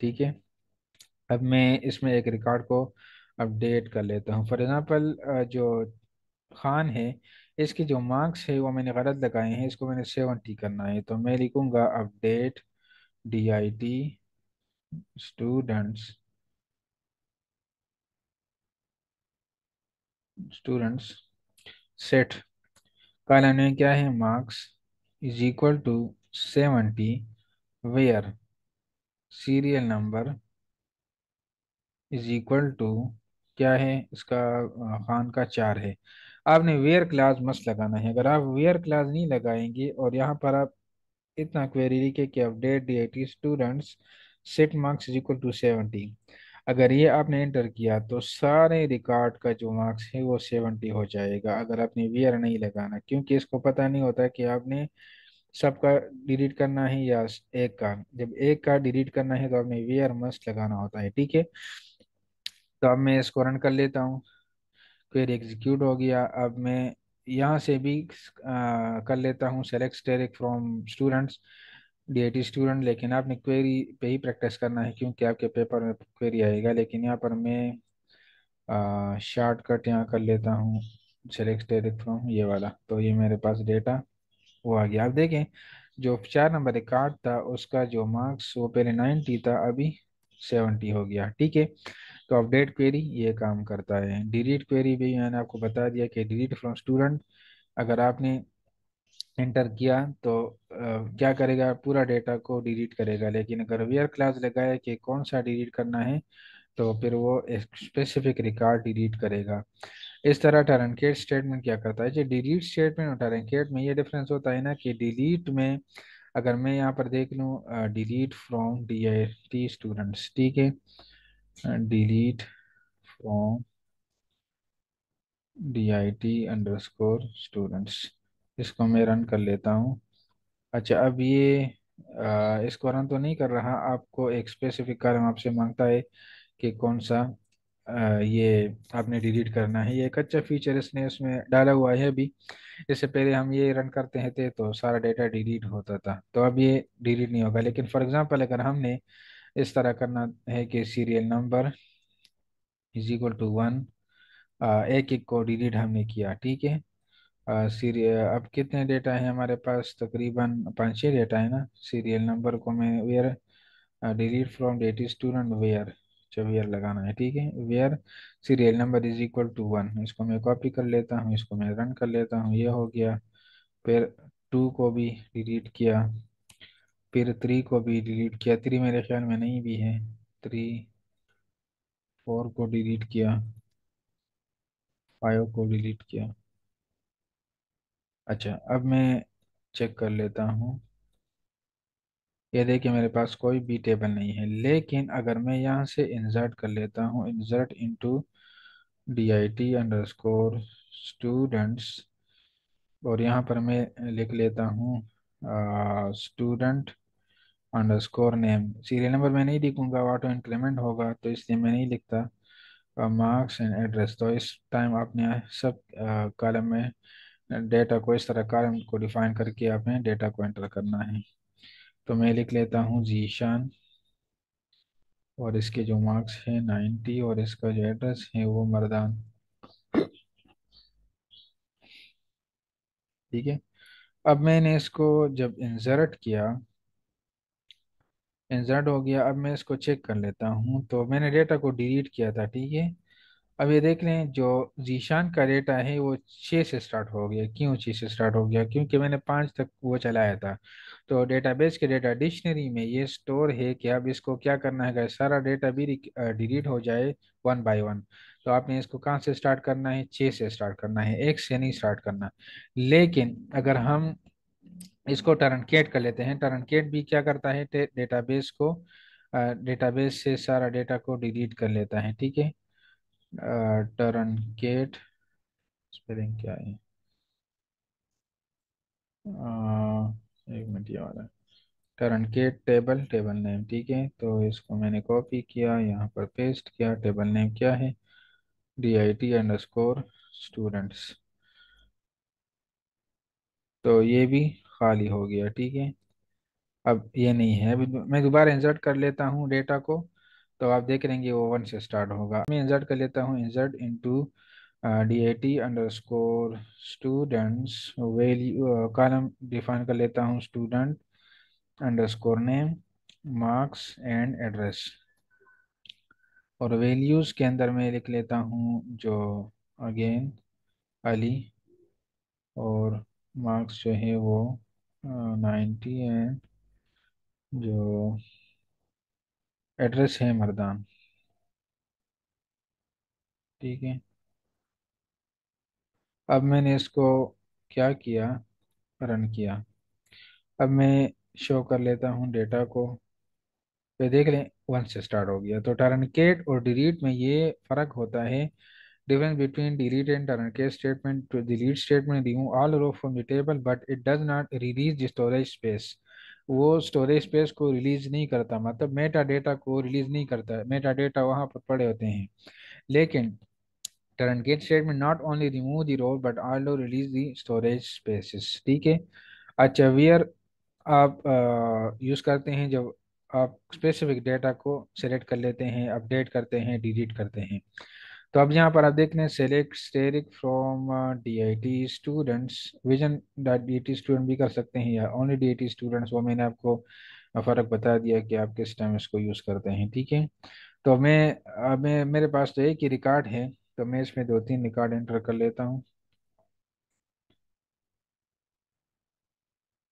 ठीक है अब मैं इसमें एक रिकॉर्ड को अपडेट कर लेता हूँ फॉर एग्ज़ाम्पल जो खान है इसकी जो मार्क्स है वो मैंने गलत लगाए हैं इसको मैंने सेवेंटी करना है तो मैं लिखूँगा update D I T students students set column में क्या है marks is equal to seventy where serial number is equal to क्या है इसका खान का चार है आपने वेयर क्लास मस्ट लगाना है अगर आप वेयर क्लास नहीं लगाएंगे और यहाँ पर आप इतना क्वेरी लिखे कि update D I T students set marks is equal to seventy अगर ये आपने एंटर किया तो सारे रिकॉर्ड का जो मार्क्स है वो सेवेंटी हो जाएगा अगर आपने वेयर नहीं लगाना क्योंकि इसको पता नहीं होता कि आपने सबका डिलीट करना है या एक का जब एक का डिलीट करना है तो आपने वेयर मस्ट लगाना होता है ठीक है तो अब मैं इसको रन कर लेता हूँ क्वेरी एग्जीक्यूट हो गया अब मैं यहाँ से भी आ, कर लेता हूँ select direct from students D student लेकिन आपने क्वेरी पे ही प्रैक्टिस करना है क्योंकि आपके पेपर में क्वेरी आएगा लेकिन यहाँ पर मैं शॉर्टकट यहाँ कर लेता हूँ सेलेक्ट डायरेक्ट फ्रॉम ये वाला तो ये मेरे पास डेटा वो आ गया आप देखें जो चार नंबर कार्ड था उसका जो मार्क्स वो पहले नाइन्टी था अभी सेवेंटी हो गया ठीक है तो अपडेट क्वेरी ये काम करता है डिलीट क्वेरी भी मैंने आपको बता दिया कि डिलीट फ्रॉम स्टूडेंट अगर आपने एंटर किया तो आ, क्या करेगा पूरा डेटा को डिलीट करेगा लेकिन अगर वेयर क्लास लगाया कि कौन सा डिलीट करना है तो फिर वो एक स्पेसिफिक रिकॉर्ड डिलीट करेगा इस तरह टरनकेट स्टेटमेंट क्या करता है जो डिलीट स्टेटमेंट और टरनकेट में ये डिफरेंस होता है ना कि डिलीट में अगर मैं यहाँ पर देख लूँ delete from D I T students ठीक है and delete from dit underscore students इसको मैं रन कर लेता हूँ अच्छा अब ये आ, इसको रन तो नहीं कर रहा आपको एक स्पेसिफिक कारण आपसे मांगता है कि कौन सा आ, ये आपने डिलीट करना है ये एक अच्छा फीचर इसने इसमें डाला हुआ है अभी इससे पहले हम ये रन करते हैं थे तो सारा डेटा डिलीट होता था तो अब ये डिलीट नहीं होगा लेकिन फॉर एग्जांपल अगर हमने इस तरह करना है कि serial number is equal to one एक एक को डिलीट हमने किया ठीक है सीरियल अब कितने डेटा है हमारे पास तकरीबन पाँच छः डेटा है ना सीरियल नंबर को मैं where delete from date student where जो वेयर लगाना है ठीक है where serial number is equal to one इसको मैं कॉपी कर लेता हूँ इसको मैं रन कर लेता हूँ ये हो गया फिर टू को भी डिलीट किया फिर थ्री को भी डिलीट किया थ्री मेरे ख्याल में नहीं भी है थ्री फोर को डिलीट किया फाइव को डिलीट किया अच्छा अब मैं चेक कर लेता हूँ ये देखिए मेरे पास कोई भी टेबल नहीं है लेकिन अगर मैं यहाँ से इंसर्ट कर लेता हूँ insert into D I T underscore students और यहाँ पर मैं लिख लेता हूँ student underscore name serial number मैं नहीं लिखूंगा ऑटो इंक्रीमेंट होगा तो इसलिए मैं नहीं लिखता मार्क्स एंड एड्रेस तो इस टाइम आपने सब कॉलम में डेटा को इस तरह कॉलम को डिफाइन करके आपने डेटा को एंटर करना है तो मैं लिख लेता हूँ जीशान और इसके जो मार्क्स हैं नाइन्टी और इसका जो एड्रेस है वो मर्दान ठीक है अब मैंने इसको जब इंसर्ट किया इंसर्ट हो गया अब मैं इसको चेक कर लेता हूँ तो मैंने डेटा को डिलीट किया था ठीक है अब ये देख लें जो जीशान का डेटा है वो छः से स्टार्ट हो गया क्यों छः से स्टार्ट हो गया क्योंकि मैंने पाँच तक वो चलाया था तो डेटाबेस के डेटा डिक्शनरी में ये स्टोर है कि अब इसको क्या करना है सारा डेटा भी डिलीट हो जाए वन बाय वन तो आपने इसको कहाँ से स्टार्ट करना है छः से स्टार्ट करना है एक से नहीं स्टार्ट करना लेकिन अगर हम इसको टर्नकेट कर लेते हैं टर्नकेट भी क्या करता है डेटाबेस को डेटाबेस से सारा डेटा को डिलीट कर लेता है ठीक है टर्नकेट स्पेलिंग क्या है एक मिनट ये वाला टरनकेट टेबल टेबल नेम ठीक है तो इसको मैंने कॉपी किया यहाँ पर पेस्ट किया टेबल नेम क्या है D I T underscore students तो ये भी खाली हो गया ठीक है अब ये नहीं है अभी मैं दोबारा इंसर्ट कर लेता हूँ डेटा को तो आप देख लेंगे वो वन से स्टार्ट होगा मैं इंसर्ट कर लेता हूँ insert into D A T underscore students value column define कर लेता हूँ student underscore name marks and address values वेल्यूज के अंदर मैं लिख लेता हूँ जो अगेन अली और मार्क्स जो है वो नाइन्टी एंड जो एड्रेस है मर्दान ठीक है अब मैंने इसको क्या किया रन किया अब मैं शो कर लेता हूँ डेटा को ये तो देख लें वन से स्टार्ट हो गया तो टर्नकेट और डिलीट में ये फ़र्क होता है difference between delete and turn case statement to delete statement remove all row from the table but it does not release the storage space वो स्टोरेज स्पेस को रिलीज नहीं करता मतलब मेटा डेटा को रिलीज नहीं करता मेटा डेटा वहां पर पड़े होते हैं लेकिन truncate statement not only remove the row but also release the storage spaces ठीक है अच्छा वियर आप यूज़ करते हैं जब आप स्पेसिफिक डेटा को सेलेक्ट कर लेते हैं अपडेट करते हैं डिलीट करते हैं तो अब यहाँ पर आप देख रहे हैं select asterisk from the students vision dot the student भी कर सकते हैं या ओनली डी स्टूडेंट्स वो मैंने आपको फ़र्क बता दिया कि आप किस टाइम इसको यूज़ करते हैं ठीक है तो मैं अब मैं मेरे पास तो एक ही रिकॉर्ड है तो मैं इसमें दो तीन रिकॉर्ड एंटर कर लेता हूँ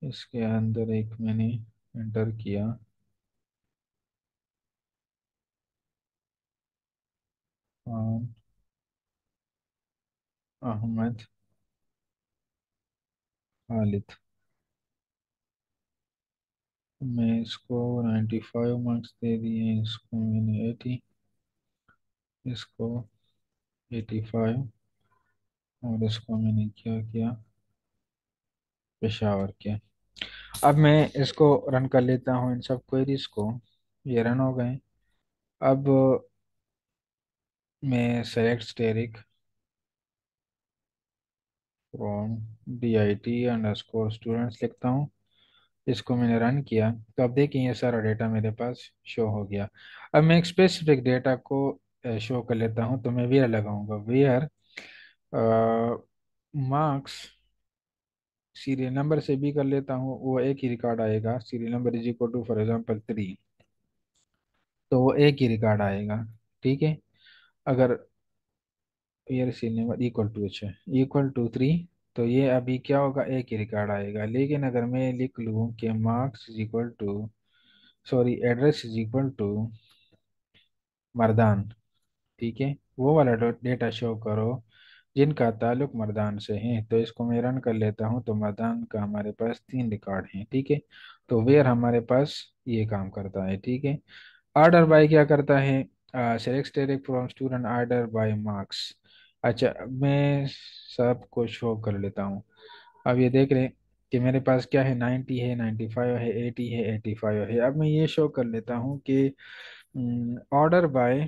इसके अंदर एक मैंने एंटर किया अहमद um, खालिद ah, मैं इसको 95 मार्क्स दे दिए इसको मैंने 80 इसको 85 और इसको मैंने क्या किया पेशावर किया अब मैं इसको रन कर लेता हूँ इन सब क्वेरीज को ये रन हो गए अब may D I T dit score students लिखता हूँ इसको मैंने रन किया तो अब देखिए ये सारा डेटा मेरे पास शो हो गया अब मैं एक स्पेसिफिक डेटा को शो कर लेता हूँ तो मैं वेयर लगाऊंगा वेयर मार्क्स सीरियल नंबर से भी कर लेता हूँ वो एक ही रिकॉर्ड आएगा serial number is equal to for example three तो वो एक ही रिकॉर्ड आएगा ठीक है अगर year number equal to H है इक्वल टू थ्री तो ये अभी क्या होगा एक ही रिकॉर्ड आएगा लेकिन अगर मैं लिख लूँ कि marks is equal to sorry address is equal to Mardan ठीक है वो वाला डेटा शो करो जिनका ताल्लुक मर्दान से है तो इसको मैं रन कर लेता हूँ तो मर्दान का हमारे पास तीन रिकॉर्ड हैं ठीक है तो वेयर हमारे पास ये काम करता है ठीक है ऑर्डर बाय क्या करता है select static from student order by marks अच्छा मैं सब को शो कर लेता हूँ अब ये देख रहे हैं कि मेरे पास क्या है नाइन्टी है नाइन्टी फाइव है एटी है एटी फाइव है अब मैं ये शो कर लेता हूँ कि ऑर्डर बाय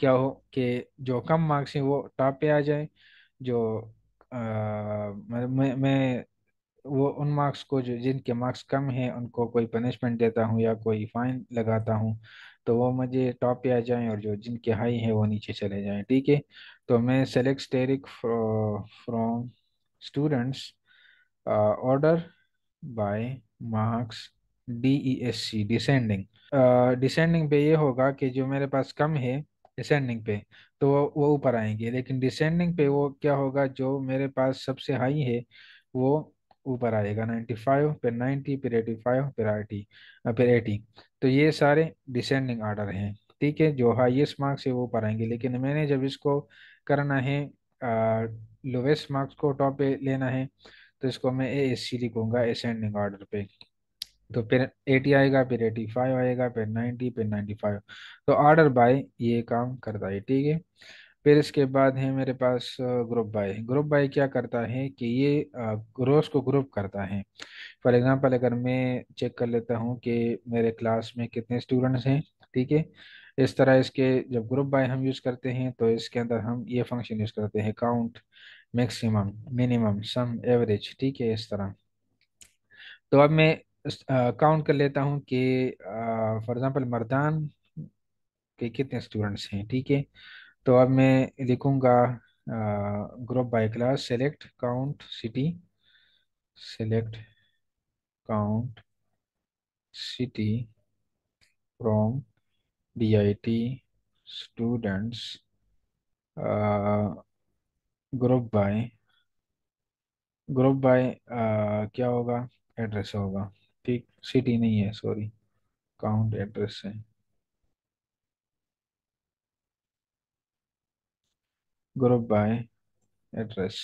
क्या हो कि जो कम मार्क्स हैं वो टॉप पे आ जाए जो आ, मैं मैं वो उन मार्क्स को जो जिनके मार्क्स कम हैं उनको कोई पनिशमेंट देता हूँ या कोई फाइन लगाता हूँ तो वो मुझे टॉप पे आ जाएं और जो जिनके हाई हैं वो नीचे चले जाएं ठीक है तो मैं select asterisk from students order by marks D E S C descending descending पे ये होगा कि जो मेरे पास कम है डिसेंडिंग पे तो वो ऊपर आएंगे लेकिन डिसेंडिंग पे वो क्या होगा जो मेरे पास सबसे हाई है वो ऊपर आएगा 95 फिर नाइन्टी फिर फाइव फिर आटी फिर एटी तो ये सारे डिसेंडिंग ऑर्डर हैं ठीक है जो हाईएस्ट मार्क्स है वो ऊपर आएंगे लेकिन मैंने जब इसको करना है लोवेस्ट मार्क्स को टॉप पे लेना है तो इसको मैं ए एस सी कहूँगा एसेंडिंग ऑर्डर पे तो फिर 80 आएगा फिर 85 आएगा फिर 90 फिर 95 तो ऑर्डर बाय ये काम करता है ठीक है फिर इसके बाद है मेरे पास ग्रुप बाय ग्रुप बाय क्या करता है कि ये रोज को ग्रुप करता है फॉर एग्जांपल अगर मैं चेक कर लेता हूँ कि मेरे क्लास में कितने स्टूडेंट्स हैं ठीक है इस तरह इसके जब ग्रुप बाय हम यूज़ करते हैं तो इसके अंदर हम ये फंक्शन यूज़ करते हैं count maximum minimum sum average ठीक है इस तरह तो अब मैं काउंट कर लेता हूँ कि फॉर एग्जाम्पल मरदान के कितने स्टूडेंट्स हैं ठीक है थीके? तो अब मैं लिखूंगा group by class select count city select count city from DIT students group by group by क्या होगा एड्रेस होगा ठीक सिटी नहीं है सॉरी काउंट एड्रेस है ग्रुप बाय एड्रेस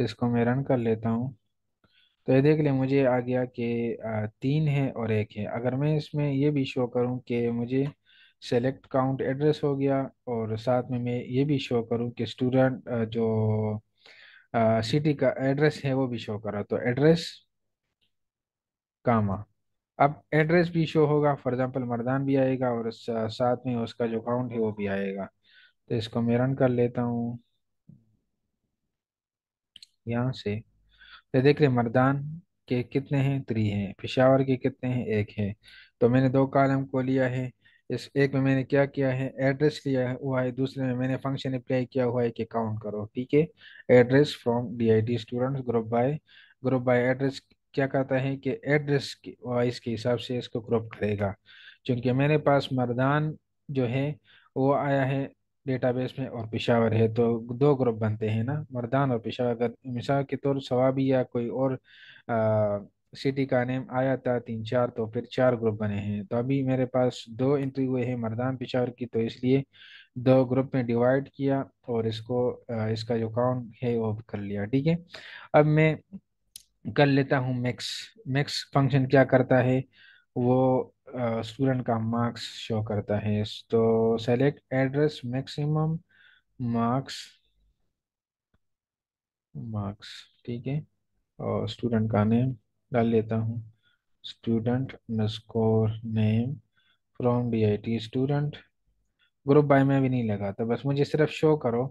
इसको मैं रन कर लेता हूँ तो ये देख ले मुझे आ गया कि तीन है और एक है अगर मैं इसमें ये भी शो करूँ कि मुझे सेलेक्ट काउंट एड्रेस हो गया और साथ में मैं ये भी शो करूँ कि स्टूडेंट जो सिटी का एड्रेस है वो भी शो करा तो एड्रेस कामा अब एड्रेस भी शो होगा फॉर एग्जांपल मर्दान भी आएगा और साथ में उसका जो काउंट है वो भी आएगा तो इसको मैं रन कर लेता हूँ यहाँ से तो देख रहे मर्दान के कितने हैं थ्री हैं पिशावर के कितने हैं एक है तो मैंने दो कॉलम को लिया है इस एक में मैंने क्या किया है एड्रेस लिया हुआ है दूसरे में मैंने फंक्शन अप्लाई किया हुआ है कि काउंट करो ठीक है address from DID students group by group by address क्या कहता है कि एड्रेस वाइज के हिसाब से इसको ग्रुप करेगा क्योंकि मेरे पास मर्दान जो है वो आया है डेटाबेस में और पेशावर है तो दो ग्रुप बनते हैं ना मर्दान और पेशावर अगर मिसाल के तौर सवाबी या कोई और सिटी का नेम आया था तीन चार तो फिर चार ग्रुप बने हैं तो अभी मेरे पास दो एंट्री हुए हैं मर्दान पेशावर की तो इसलिए दो ग्रुप में डिवाइड किया और इसको इसका जो काउंट है वो कर लिया ठीक है अब मैं कर लेता हूँ मैक्स मैक्स फंक्शन क्या करता है वो स्टूडेंट का मार्क्स शो करता है तो select address maximum marks marks ठीक है और स्टूडेंट का नेम डाल लेता हूँ student score name from D I T student group by में भी नहीं लगा था बस मुझे सिर्फ शो करो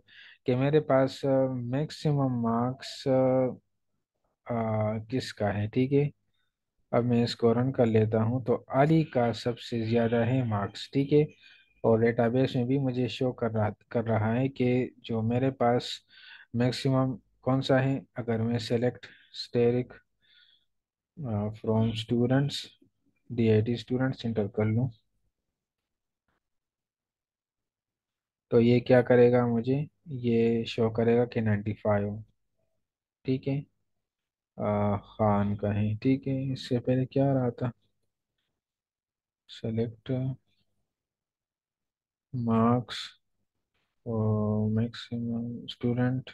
कि मेरे पास मैक्सिमम मार्क्स किसका है ठीक है अब मैं इसको रन कर लेता हूँ तो अली का सबसे ज़्यादा है मार्क्स ठीक है और डेटाबेस में भी मुझे शो कर रहा कर रहा है कि जो मेरे पास मैक्सिमम कौन सा है अगर मैं select asterisk from students DIT students enter कर लूँ तो ये क्या करेगा मुझे ये शो करेगा कि नाइन्टी फाइव ठीक है खान का है ठीक है इससे पहले क्या रहा था select marks maximum student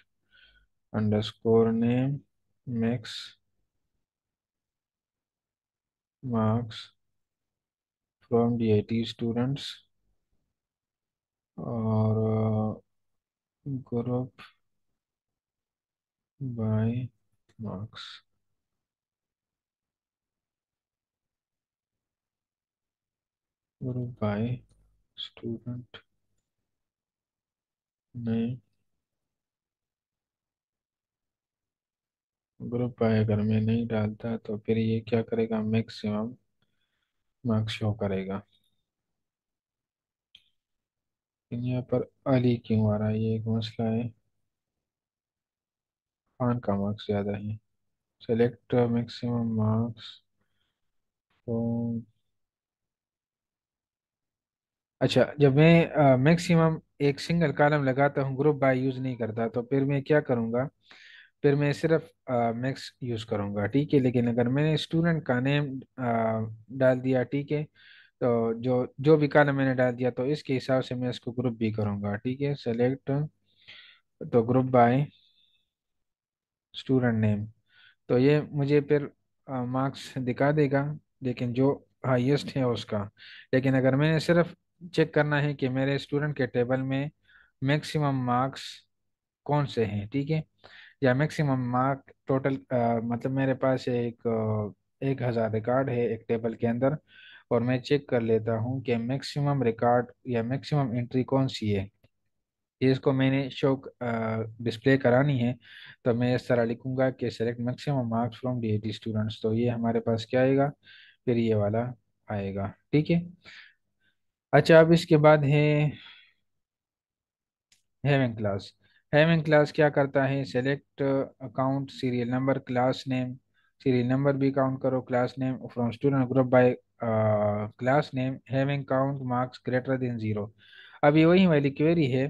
underscore name max marks from D I T students uh, group by marks. Group by student name. Group by अगर मैं नहीं डालता तो फिर ये क्या करेगा मैक्सिमम मार्क्स शो करेगा यहाँ पर अली क्यों आ रहा है ये एक मसला है खान का मार्क्स ज़्यादा है सेलेक्ट मैक्सिमम मार्क्स तो अच्छा जब मैं मैक्सिमम एक सिंगल कॉलम लगाता हूँ ग्रुप बाय यूज़ नहीं करता तो फिर मैं क्या करूँगा फिर मैं सिर्फ मैक्स यूज़ करूँगा ठीक है लेकिन अगर मैंने स्टूडेंट का नेम डाल दिया ठीक है तो जो जो भी कॉलम मैंने डाल दिया तो इसके हिसाब से मैं इसको ग्रुप भी करूँगा ठीक है सेलेक्ट तो ग्रुप बाय स्टूडेंट नेम तो ये मुझे फिर मार्क्स दिखा देगा लेकिन जो हाईएस्ट है उसका लेकिन अगर मैंने सिर्फ चेक करना है कि मेरे स्टूडेंट के टेबल में मैक्सिमम मार्क्स कौन से हैं ठीक है या मैक्सिमम मार्क टोटल मतलब मेरे पास एक एक हज़ार रिकॉर्ड है एक टेबल के अंदर और मैं चेक कर लेता हूँ कि मैक्सिमम रिकॉर्ड या मैक्सिमम एंट्री कौन सी है इसको मैंने शो डिस्प्ले करानी है तो मैं इस तरह लिखूंगा कि select maximum marks from the students तो ये हमारे पास क्या आएगा फिर ये वाला आएगा ठीक है अच्छा अब इसके बाद है हैविंग क्लास हेविंग क्लास क्या करता है select account serial number class name serial number भी काउंट करो class name from student group by class name having count marks greater than zero अब ये वही वाली क्वेरी है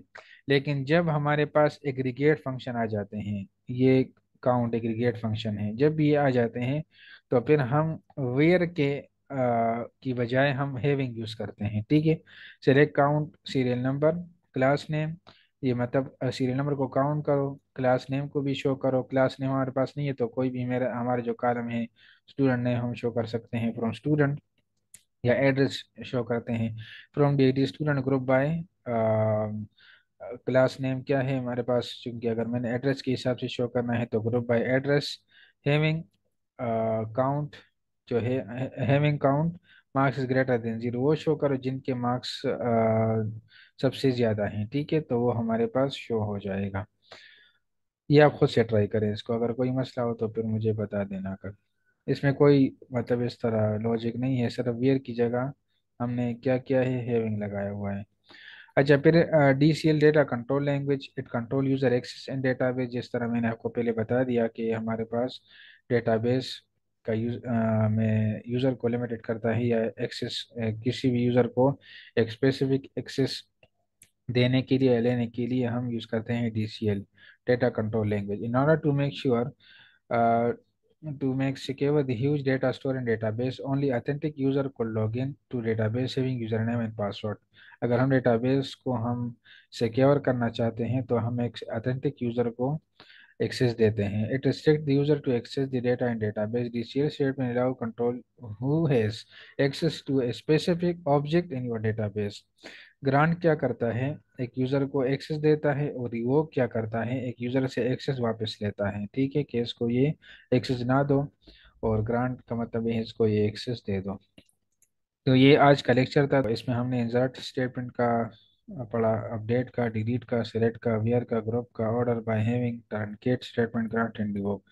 लेकिन जब हमारे पास एग्रीगेट फंक्शन आ जाते हैं ये काउंट एग्रीगेट फंक्शन है जब ये आ जाते हैं तो फिर हम वेयर के आ, की बजाय हम हैविंग यूज़ करते हैं ठीक है select count serial number class name ये मतलब सीरियल नंबर को काउंट करो क्लास नेम को भी शो करो क्लास नेम हमारे पास नहीं है तो कोई भी मेरा हमारे जो कॉलम है स्टूडेंट नेम हम शो कर सकते हैं फ्रॉम स्टूडेंट या एड्रेस शो करते हैं from the student group by class name क्या है हमारे पास चूंकि अगर मैंने एड्रेस के हिसाब से शो करना है तो group by address having count जो है having count marks is greater than zero वो शो करो जिनके मार्क्स सबसे ज़्यादा हैं ठीक है तो वो हमारे पास शो हो जाएगा ये आप खुद से ट्राई करें इसको अगर कोई मसला हो तो फिर मुझे बता देना कर इसमें कोई मतलब इस तरह लॉजिक नहीं है सिर्फ वेयर की जगह हमने क्या किया है हेविंग लगाया हुआ है अच्छा फिर D C L data control language it control user access and data database तरह मैंने आपको पहले बता दिया कि हमारे पास डेटा बेस का यूज में यूज़र को लिमिटेड करता है या एक्सेस किसी भी यूज़र को एक स्पेसिफिक एक्सेस देने के लिए लेने के लिए हम यूज़ करते हैं D C L data control language in order to make sure to make secure the huge data store and database only authentic user could log in to database saving username and password agar hum database ko hum secure karna chahte hain to hum ek authentic user ko access dete hain it restricts the user to access the data in database the shared statement allow control who has access to a specific object in your database grant क्या करता है एक user को access देता है और वो क्या करता है एक यूज़र से एक्सेस वापस लेता है ठीक है केस को ये एक्सेस ना दो और ग्रांट का मतलब है इसको ये एक्सेस दे दो तो ये आज का लेक्चर था तो इसमें हमने इंसर्ट स्टेटमेंट का पढ़ा अपडेट का डिलीट का सिलेक्ट का वेयर का ग्रुप का order by having truncate statement grant and revoke